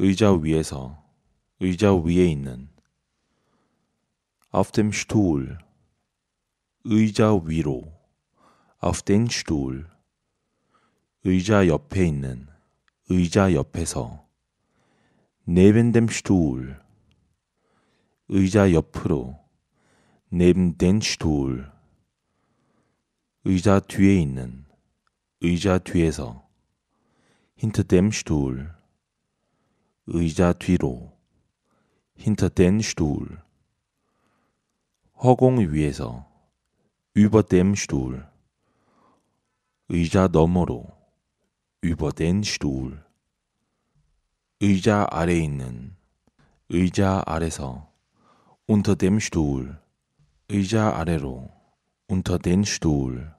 의자 위에서 의자 위에 있는 auf dem Stuhl 의자 위로 auf den Stuhl 의자 옆에 있는 의자 옆에서 neben dem Stuhl 의자 옆으로 neben den Stuhl 의자 뒤에 있는 의자 뒤에서 hinter dem Stuhl 의자 뒤로 힌터 den Stuhl 허공 위에서 über dem Stuhl 의자 너머로 über den Stuhl 의자 아래 있는 의자 아래서 unter dem Stuhl 의자 아래로 unter den Stuhl